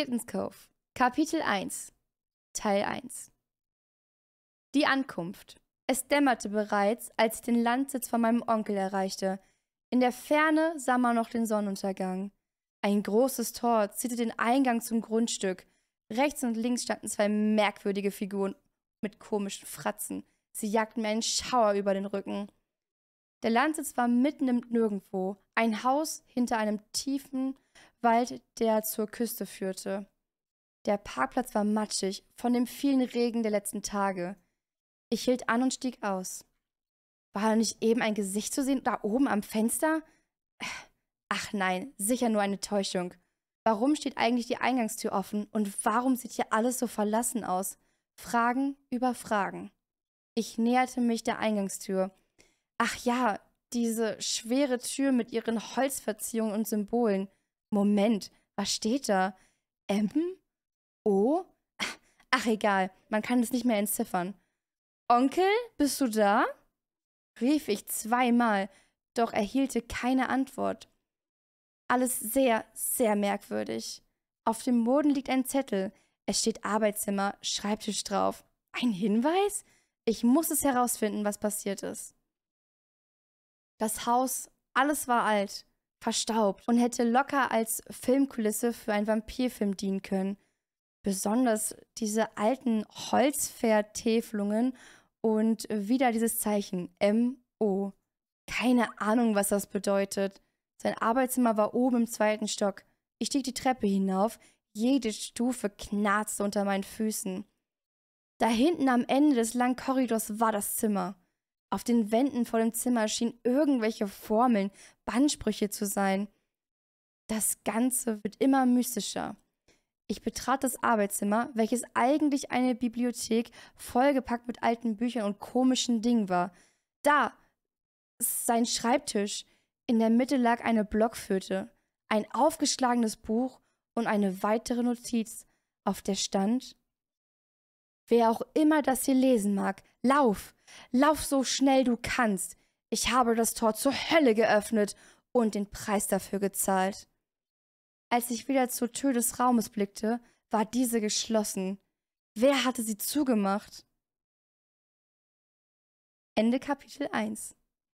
Kittens Cove, Kapitel 1, Teil 1 Die Ankunft. Es dämmerte bereits, als ich den Landsitz von meinem Onkel erreichte. In der Ferne sah man noch den Sonnenuntergang. Ein großes Tor zierte den Eingang zum Grundstück. Rechts und links standen zwei merkwürdige Figuren mit komischen Fratzen. Sie jagten mir einen Schauer über den Rücken. Der Landsitz war mitten im Nirgendwo, ein Haus hinter einem tiefen, Wald, der zur Küste führte. Der Parkplatz war matschig von dem vielen Regen der letzten Tage. Ich hielt an und stieg aus. War da nicht eben ein Gesicht zu sehen, da oben am Fenster? Ach nein, sicher nur eine Täuschung. Warum steht eigentlich die Eingangstür offen und warum sieht hier alles so verlassen aus? Fragen über Fragen. Ich näherte mich der Eingangstür. Ach ja, diese schwere Tür mit ihren Holzverziehungen und Symbolen. Moment, was steht da? M? O? Ach, egal, man kann es nicht mehr entziffern. Onkel, bist du da? rief ich zweimal, doch erhielte keine Antwort. Alles sehr, sehr merkwürdig. Auf dem Boden liegt ein Zettel. Es steht Arbeitszimmer, Schreibtisch drauf. Ein Hinweis? Ich muss es herausfinden, was passiert ist. Das Haus, alles war alt verstaubt und hätte locker als Filmkulisse für einen Vampirfilm dienen können. Besonders diese alten Holzpferdtäfelungen und wieder dieses Zeichen M.O. Keine Ahnung, was das bedeutet. Sein Arbeitszimmer war oben im zweiten Stock. Ich stieg die Treppe hinauf. Jede Stufe knarzte unter meinen Füßen. Da hinten am Ende des langen Korridors war das Zimmer. Auf den Wänden vor dem Zimmer schienen irgendwelche Formeln, Bandsprüche zu sein. Das Ganze wird immer mystischer. Ich betrat das Arbeitszimmer, welches eigentlich eine Bibliothek vollgepackt mit alten Büchern und komischen Dingen war. Da sein Schreibtisch. In der Mitte lag eine Blockflöte, ein aufgeschlagenes Buch und eine weitere Notiz, auf der stand Wer auch immer das hier lesen mag, lauf, lauf so schnell du kannst. Ich habe das Tor zur Hölle geöffnet und den Preis dafür gezahlt. Als ich wieder zur Tür des Raumes blickte, war diese geschlossen. Wer hatte sie zugemacht? Ende Kapitel 1